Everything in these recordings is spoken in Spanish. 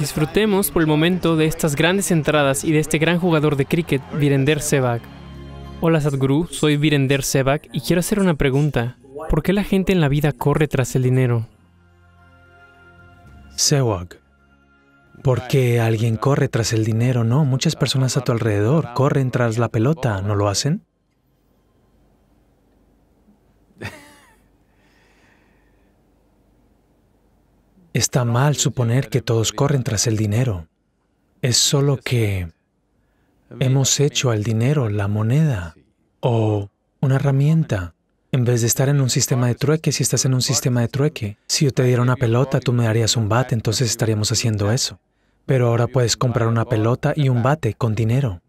Disfrutemos por el momento de estas grandes entradas y de este gran jugador de cricket, Virender Sehwag. Hola Sadhguru, soy Virender Sehwag y quiero hacer una pregunta. ¿Por qué la gente en la vida corre tras el dinero? Sehwag, ¿por qué alguien corre tras el dinero? No, muchas personas a tu alrededor corren tras la pelota, ¿no lo hacen? Está mal suponer que todos corren tras el dinero. Es solo que hemos hecho al dinero la moneda o una herramienta. En vez de estar en un sistema de trueque, si estás en un sistema de trueque, si yo te diera una pelota, tú me darías un bate, entonces estaríamos haciendo eso. Pero ahora puedes comprar una pelota y un bate con dinero.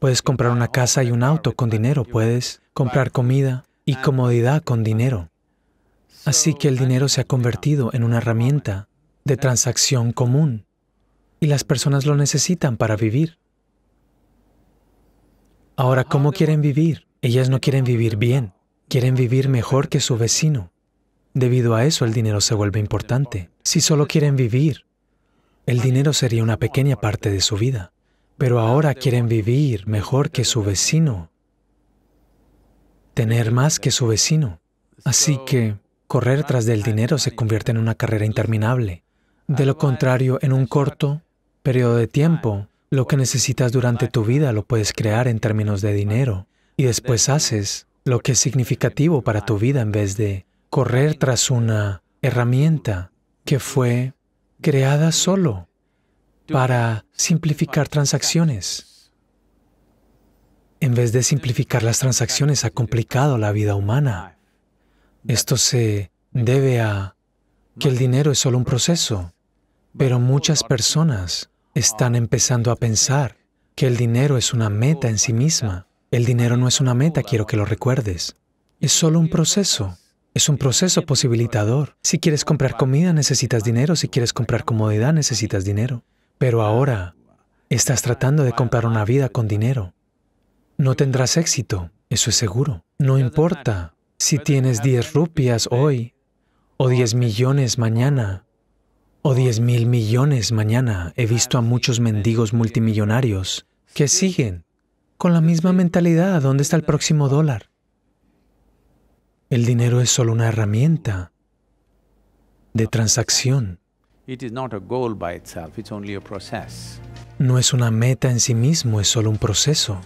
Puedes comprar una casa y un auto con dinero, puedes comprar comida y comodidad con dinero. Así que el dinero se ha convertido en una herramienta de transacción común y las personas lo necesitan para vivir. Ahora, ¿cómo quieren vivir? Ellas no quieren vivir bien, quieren vivir mejor que su vecino. Debido a eso el dinero se vuelve importante. Si solo quieren vivir, el dinero sería una pequeña parte de su vida. Pero ahora quieren vivir mejor que su vecino, tener más que su vecino. Así que Correr tras del dinero se convierte en una carrera interminable. De lo contrario, en un corto periodo de tiempo, lo que necesitas durante tu vida lo puedes crear en términos de dinero y después haces lo que es significativo para tu vida en vez de correr tras una herramienta que fue creada solo para simplificar transacciones. En vez de simplificar las transacciones, ha complicado la vida humana. Esto se debe a que el dinero es solo un proceso, pero muchas personas están empezando a pensar que el dinero es una meta en sí misma. El dinero no es una meta, quiero que lo recuerdes. Es solo un proceso. Es un proceso posibilitador. Si quieres comprar comida, necesitas dinero. Si quieres comprar comodidad, necesitas dinero. Pero ahora estás tratando de comprar una vida con dinero. No tendrás éxito, eso es seguro. No importa si tienes 10 rupias hoy, o 10 millones mañana, o 10 mil millones mañana, he visto a muchos mendigos multimillonarios que siguen con la misma mentalidad, ¿dónde está el próximo dólar? El dinero es solo una herramienta de transacción. No es una meta en sí mismo, es solo un proceso.